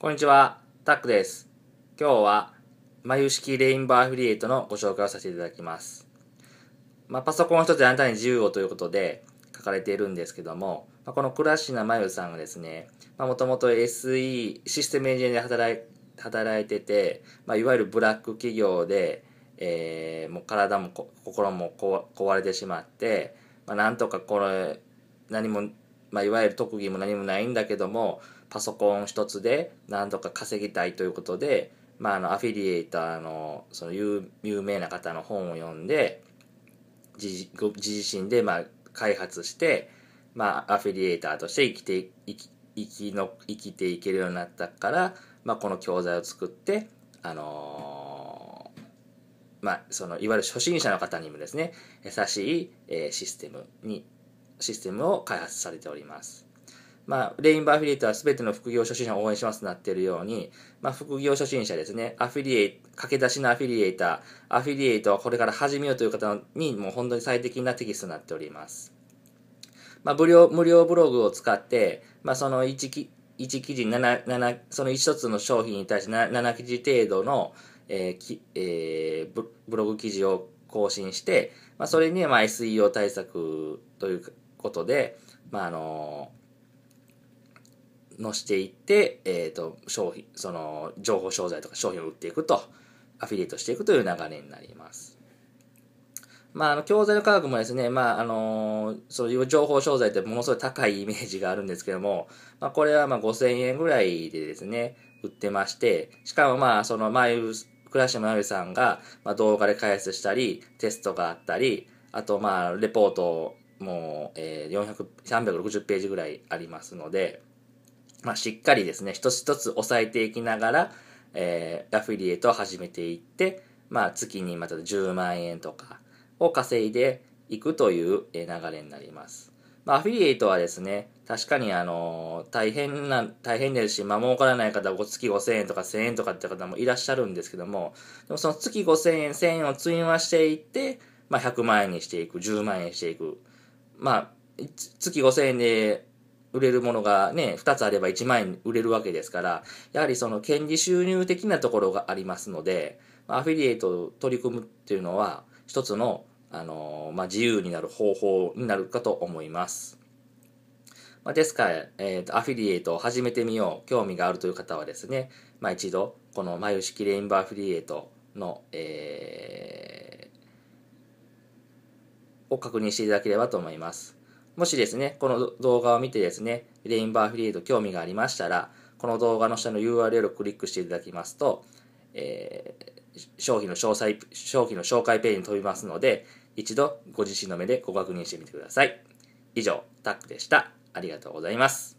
こんにちは、タックです。今日は、眉式レインボーアフリエイトのご紹介をさせていただきます。まあ、パソコン一つであなたに自由をということで書かれているんですけども、まあ、このラシナ眉さんがですね、もともと SE、システムエンジニアで働い働いてて、まあ、いわゆるブラック企業で、えー、もう体も心も壊れてしまって、まあ、なんとかこれ何も、まあ、いわゆる特技も何もないんだけども、パソコン一つで何とか稼ぎたいということで、まあ、あのアフィリエイターのその有名な方の本を読んで自身でまあ開発して、まあ、アフィリエイターとして生きて生き生きの生きていけるようになったから、まあ、この教材を作って、あのー、まあ、そのいわゆる初心者の方にもですね優しい、えー、システムにシステムを開発されております。まあ、レインバーアフィリエイトはすべての副業初心者を応援しますとなっているように、まあ、副業初心者ですね、アフィリエイト、駆け出しのアフィリエイター、アフィリエイトをこれから始めようという方に、もう本当に最適なテキストになっております。まあ、無料、無料ブログを使って、まあ、その1記、1記事7、7、その1つの商品に対して 7, 記事程度の、えーきえー、ブログ記事を更新して、まあ、それに、まあ、SEO 対策ということで、まあ、あのーのしていって、えっ、ー、と、商品、その、情報商材とか商品を売っていくと、アフィリエイトしていくという流れになります。まあ、あの、教材の価格もですね、まあ、あのー、そういう情報商材ってものすごい高いイメージがあるんですけども、まあ、これはまあ5000円ぐらいでですね、売ってまして、しかもまあ、その前、倉島由さんが、まあ、動画で開発したり、テストがあったり、あとまあ、レポートも、えー、400、360ページぐらいありますので、まあ、しっかりですね、一つ一つ抑えていきながら、えー、アフィリエイトを始めていって、まあ、月にまた10万円とかを稼いでいくという流れになります。まあ、アフィリエイトはですね、確かにあの、大変な、大変ですし、まあ、儲からない方は月5000円とか1000円とかって方もいらっしゃるんですけども、でもその月5000円、1000円を追はしていって、まあ、100万円にしていく、10万円にしていく。まあ、月5000円で売れるものがね、2つあれば1万円売れるわけですから、やはりその権利収入的なところがありますので、アフィリエイトを取り組むっていうのは、一つの、あのまあ、自由になる方法になるかと思います。まあ、ですから、えーと、アフィリエイトを始めてみよう、興味があるという方はですね、まあ、一度、この眉式レインボーアフィリエイトの、えー、を確認していただければと思います。もしですね、この動画を見てですね、レインバーアフィリエイト興味がありましたら、この動画の下の URL をクリックしていただきますと、えー、商品の詳細、商品の紹介ページに飛びますので、一度ご自身の目でご確認してみてください。以上、タックでした。ありがとうございます。